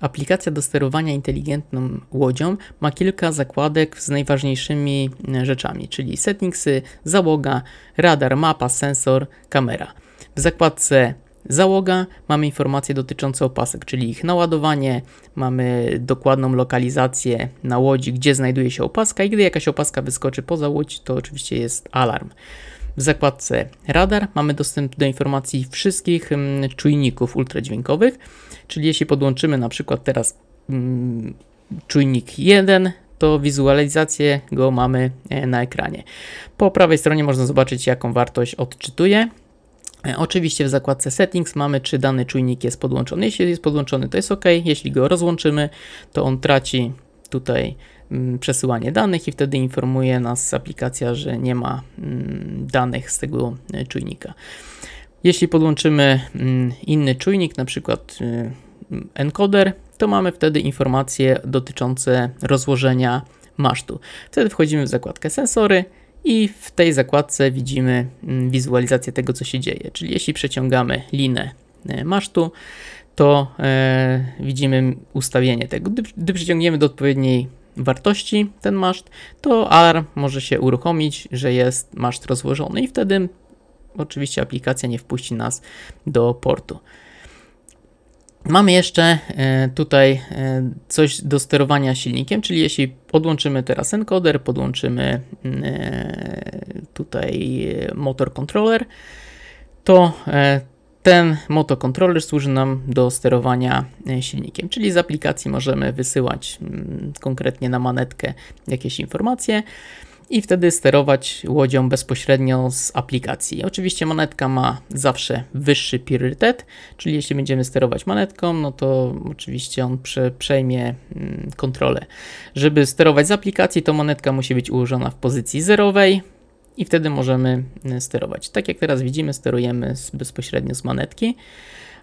Aplikacja do sterowania inteligentną łodzią ma kilka zakładek z najważniejszymi e, rzeczami, czyli settingsy, załoga, radar, mapa, sensor, kamera. W zakładce załoga mamy informacje dotyczące opasek, czyli ich naładowanie, mamy dokładną lokalizację na łodzi, gdzie znajduje się opaska i gdy jakaś opaska wyskoczy poza łódź, to oczywiście jest alarm. W zakładce radar mamy dostęp do informacji wszystkich mm, czujników ultradźwiękowych, czyli jeśli podłączymy na przykład teraz mm, czujnik 1, to wizualizację go mamy e, na ekranie. Po prawej stronie można zobaczyć jaką wartość odczytuje. E, oczywiście w zakładce settings mamy czy dany czujnik jest podłączony. Jeśli jest podłączony to jest ok, jeśli go rozłączymy to on traci tutaj Mm, przesyłanie danych i wtedy informuje nas aplikacja, że nie ma mm, danych z tego e, czujnika. Jeśli podłączymy mm, inny czujnik, na przykład e, encoder, to mamy wtedy informacje dotyczące rozłożenia masztu. Wtedy wchodzimy w zakładkę sensory i w tej zakładce widzimy wizualizację tego, co się dzieje. Czyli jeśli przeciągamy linę e, masztu, to widzimy ustawienie tego. Gdy, przeciągniemy do odpowiedniej wartości ten maszt, to alarm może się uruchomić, że jest maszt rozłożony i wtedy oczywiście aplikacja nie wpuści nas do portu. Mamy jeszcze e, tutaj e, coś do sterowania silnikiem, czyli jeśli podłączymy teraz encoder, podłączymy e, tutaj motor controller, to ten motokontroler służy nam do sterowania e, silnikiem, czyli z aplikacji możemy wysyłać mm, konkretnie na manetkę jakieś informacje i wtedy sterować łodzią bezpośrednio z aplikacji. Oczywiście manetka ma zawsze wyższy priorytet, czyli jeśli będziemy sterować manetką, no to oczywiście on przejmie mm, kontrolę. Żeby sterować z aplikacji, to manetka musi być ułożona w pozycji zerowej, i wtedy możemy e, sterować. Tak jak teraz widzimy, sterujemy bezpośrednio z manetki,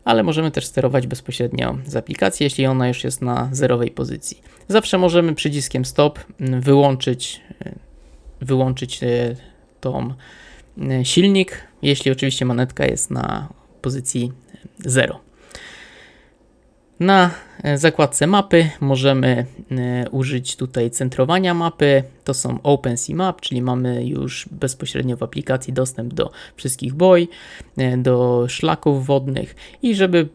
ale możemy też sterować bezpośrednio z aplikacji, jeśli ona już jest na zerowej pozycji. Zawsze możemy przyciskiem stop wyłączyć, e, wyłączyć e, tą silnik, jeśli oczywiście manetka jest na pozycji 0. Na e, zakładce mapy możemy e, użyć tutaj centrowania mapy. To są OpenSea Map, czyli mamy już bezpośrednio w aplikacji dostęp do wszystkich boj, e, do szlaków wodnych i żeby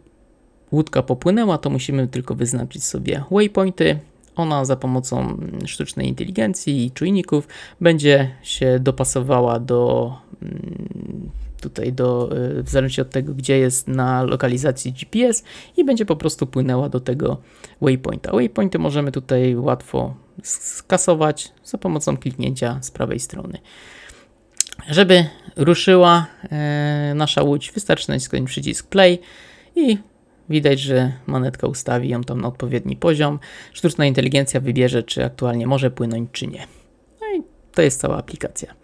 łódka popłynęła, to musimy tylko wyznaczyć sobie waypointy. Ona za pomocą mm, sztucznej inteligencji i czujników będzie się dopasowała do mm, tutaj do, e, w zależności od tego, gdzie jest na lokalizacji GPS i będzie po prostu płynęła do tego waypointa. Waypointy możemy tutaj łatwo skasować za pomocą kliknięcia z prawej strony. Żeby ruszyła e, nasza łódź, wystarczy nacisnąć przycisk play i Widać, że monetka ustawi ją tam na odpowiedni poziom. Sztuczna inteligencja wybierze, czy aktualnie może płynąć, czy nie. No i to jest cała aplikacja.